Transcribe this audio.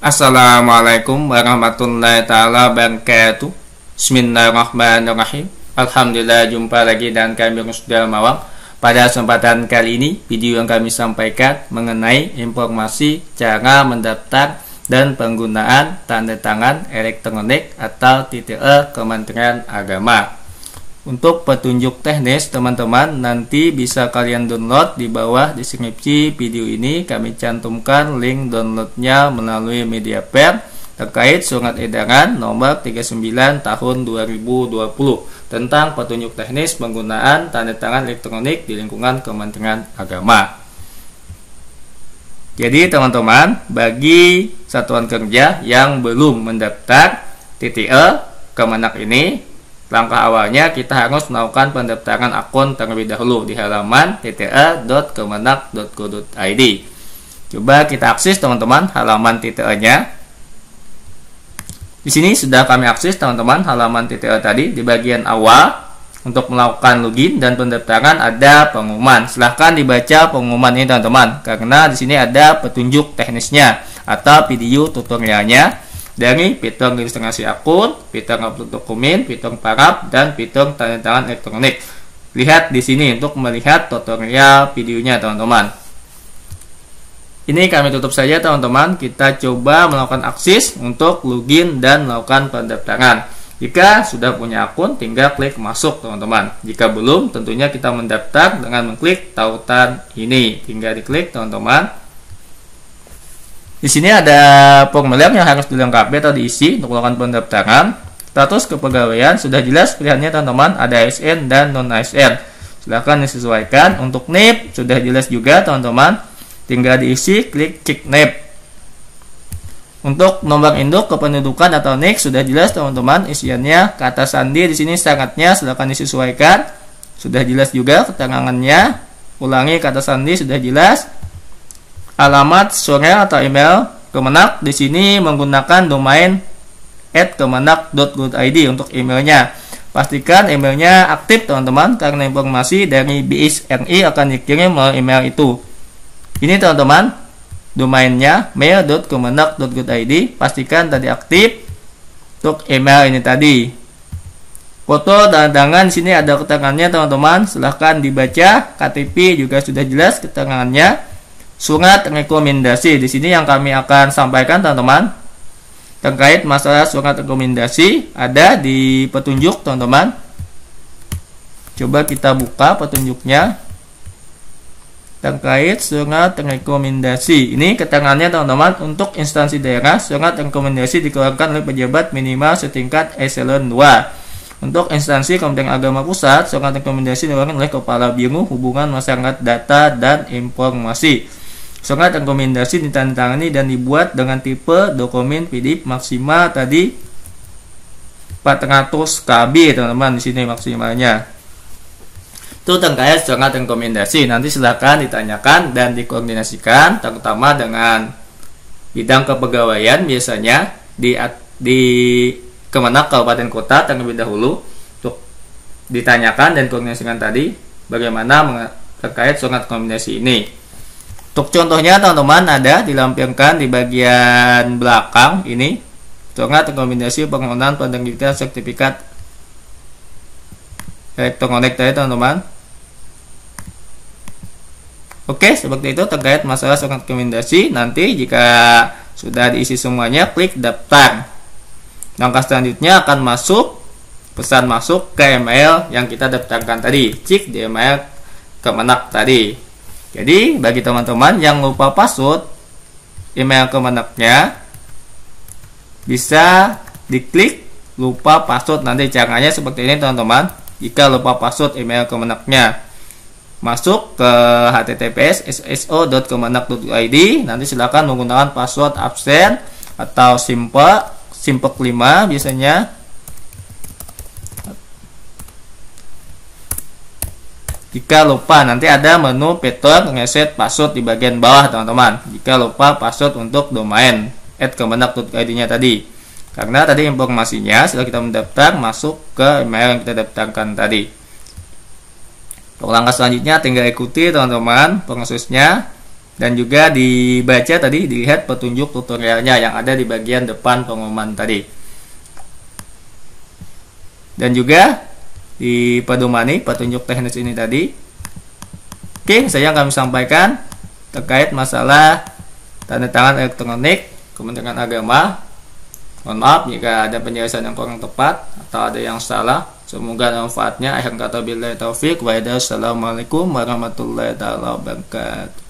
Assalamualaikum warahmatullahi taala wabarakatuh. Bismillahirrahmanirrahim. Alhamdulillah jumpa lagi dan kami sudah mawang. Pada kesempatan kali ini, video yang kami sampaikan mengenai informasi cara mendaftar dan penggunaan tanda tangan elektronik atau TTE Kementerian Agama untuk petunjuk teknis teman-teman nanti bisa kalian download di bawah deskripsi video ini kami cantumkan link downloadnya melalui media pair e terkait surat edaran nomor 39 tahun 2020 tentang petunjuk teknis penggunaan tanda tangan elektronik di lingkungan Kementerian Agama. Jadi teman-teman, bagi satuan kerja yang belum mendaftar TTE Kemenak ini Langkah awalnya kita harus melakukan pendaftaran akun terlebih dahulu di halaman tta.kemenak.go.id. Coba kita akses teman-teman halaman TTA-nya. Di sini sudah kami akses teman-teman halaman TTA tadi di bagian awal untuk melakukan login dan pendaftaran ada pengumuman. Silahkan dibaca pengumuman ini teman-teman, karena di sini ada petunjuk teknisnya atau video tutorialnya dari fitur registrasi akun, fitur upload dokumen, fitur parap, dan fitur tanda tangan elektronik. Lihat di sini untuk melihat tutorial videonya teman-teman. Ini kami tutup saja teman-teman. Kita coba melakukan akses untuk login dan melakukan pendaftaran. Jika sudah punya akun, tinggal klik masuk teman-teman. Jika belum, tentunya kita mendaftar dengan mengklik tautan ini. Tinggal diklik teman-teman. Di sini ada formulir yang harus dilengkapi atau diisi untuk melakukan pendaftaran. Status kepegawaian sudah jelas pilihannya teman-teman ada ASN dan non ASN. Silahkan disesuaikan. Untuk NIP e sudah jelas juga teman-teman. Tinggal diisi klik cek NIP. E untuk nomor induk kependudukan atau NIK e sudah jelas teman-teman isiannya kata sandi di sini sangatnya silahkan disesuaikan. Sudah jelas juga keterangannya. Ulangi kata sandi sudah jelas alamat surel atau email Kemenak di sini menggunakan domain at kemenak.good.id untuk emailnya. Pastikan emailnya aktif teman-teman karena informasi dari BSNI akan dikirim melalui email itu. Ini teman-teman domainnya mail.kemenak.good.id pastikan tadi aktif untuk email ini tadi. Foto dan tangan sini ada keterangannya teman-teman silahkan dibaca KTP juga sudah jelas keterangannya surat rekomendasi. Di sini yang kami akan sampaikan teman-teman terkait masalah surat rekomendasi ada di petunjuk teman-teman. Coba kita buka petunjuknya terkait surat rekomendasi. Ini keterangannya teman-teman untuk instansi daerah surat rekomendasi dikeluarkan oleh pejabat minimal setingkat eselon 2. Untuk instansi Kementerian Agama Pusat, surat rekomendasi dikeluarkan oleh Kepala Biro Hubungan Masyarakat Data dan Informasi. Surat rekomendasi ditandatangani dan dibuat dengan tipe dokumen PDF maksimal tadi 400 KB teman-teman di sini maksimalnya. Itu terkait surat rekomendasi. Nanti silahkan ditanyakan dan dikoordinasikan terutama dengan bidang kepegawaian biasanya di di kemana kabupaten kota terlebih dahulu untuk ditanyakan dan koordinasikan tadi bagaimana terkait surat rekomendasi ini. Untuk contohnya teman-teman ada dilampirkan di bagian belakang ini Contohnya rekomendasi penggunaan penerbitan sertifikat elektronik tadi teman-teman Oke seperti itu terkait masalah surat rekomendasi Nanti jika sudah diisi semuanya klik daftar Langkah selanjutnya akan masuk pesan masuk ke email yang kita daftarkan tadi Cik di email kemenak tadi jadi bagi teman-teman yang lupa password email kemenaknya bisa diklik lupa password nanti caranya seperti ini teman-teman. Jika lupa password email kemenaknya masuk ke https sso.kemenak.id nanti silakan menggunakan password absen atau simple simple 5 biasanya Jika lupa, nanti ada menu fitur ngeset password di bagian bawah, teman-teman. Jika lupa password untuk domain add at kemenak.id-nya tadi. Karena tadi informasinya sudah kita mendaftar masuk ke email yang kita daftarkan tadi. langkah selanjutnya tinggal ikuti teman-teman proses dan juga dibaca tadi dilihat petunjuk tutorialnya yang ada di bagian depan pengumuman tadi. Dan juga dipedomani petunjuk teknis ini tadi. Oke, saya akan sampaikan terkait masalah tanda tangan elektronik Kementerian Agama. Mohon maaf jika ada penjelasan yang kurang tepat atau ada yang salah. Semoga manfaatnya. Akhir kata bila taufik. Waalaikumsalam warahmatullahi wabarakatuh.